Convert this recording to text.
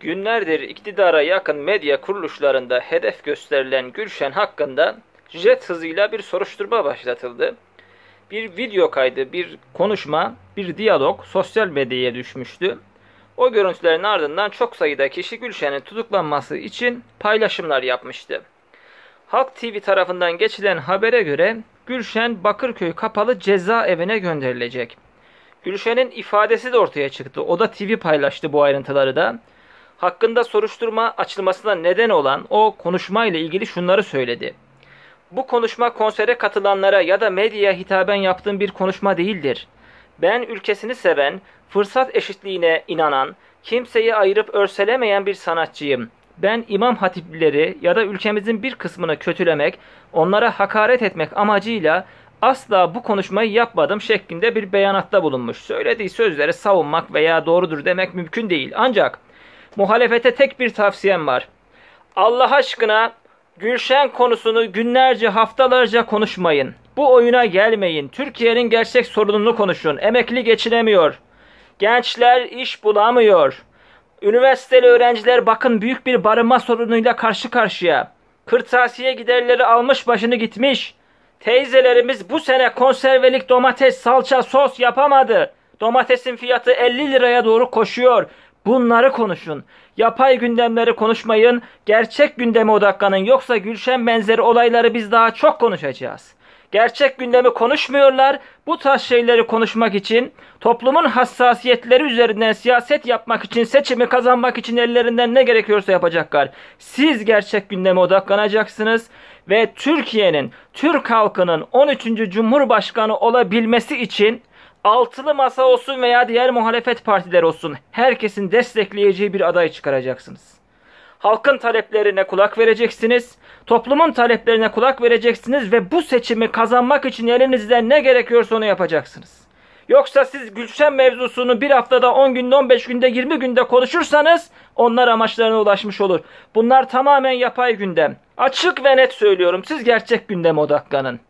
Günlerdir iktidara yakın medya kuruluşlarında hedef gösterilen Gülşen hakkında jet hızıyla bir soruşturma başlatıldı. Bir video kaydı, bir konuşma, bir diyalog sosyal medyaya düşmüştü. O görüntülerin ardından çok sayıda kişi Gülşen'in tutuklanması için paylaşımlar yapmıştı. Halk TV tarafından geçilen habere göre Gülşen Bakırköy kapalı cezaevine gönderilecek. Gülşen'in ifadesi de ortaya çıktı. O da TV paylaştı bu ayrıntıları da hakkında soruşturma açılmasına neden olan o konuşma ile ilgili şunları söyledi. Bu konuşma konsere katılanlara ya da medyaya hitaben yaptığım bir konuşma değildir. Ben ülkesini seven, fırsat eşitliğine inanan, kimseyi ayırıp örselemeyen bir sanatçıyım. Ben imam hatipleri ya da ülkemizin bir kısmını kötülemek, onlara hakaret etmek amacıyla asla bu konuşmayı yapmadım şeklinde bir beyanatta bulunmuş. Söylediği sözleri savunmak veya doğrudur demek mümkün değil. Ancak muhalefete tek bir tavsiyem var. Allah aşkına Gülşen konusunu günlerce haftalarca konuşmayın. Bu oyuna gelmeyin. Türkiye'nin gerçek sorununu konuşun. Emekli geçinemiyor. Gençler iş bulamıyor. Üniversiteli öğrenciler bakın büyük bir barınma sorunuyla karşı karşıya. Kırtasiye giderleri almış başını gitmiş. Teyzelerimiz bu sene konservelik domates, salça, sos yapamadı. Domatesin fiyatı 50 liraya doğru koşuyor. Bunları konuşun. Yapay gündemleri konuşmayın. Gerçek gündeme odaklanın. Yoksa Gülşen benzeri olayları biz daha çok konuşacağız. Gerçek gündemi konuşmuyorlar. Bu tarz şeyleri konuşmak için, toplumun hassasiyetleri üzerinden siyaset yapmak için, seçimi kazanmak için ellerinden ne gerekiyorsa yapacaklar. Siz gerçek gündeme odaklanacaksınız ve Türkiye'nin, Türk halkının 13. Cumhurbaşkanı olabilmesi için altılı masa olsun veya diğer muhalefet partileri olsun herkesin destekleyeceği bir aday çıkaracaksınız. Halkın taleplerine kulak vereceksiniz, toplumun taleplerine kulak vereceksiniz ve bu seçimi kazanmak için elinizden ne gerekiyorsa onu yapacaksınız. Yoksa siz Gülşen mevzusunu bir haftada 10 günde 15 günde 20 günde konuşursanız onlar amaçlarına ulaşmış olur. Bunlar tamamen yapay gündem. Açık ve net söylüyorum siz gerçek gündeme odaklanın.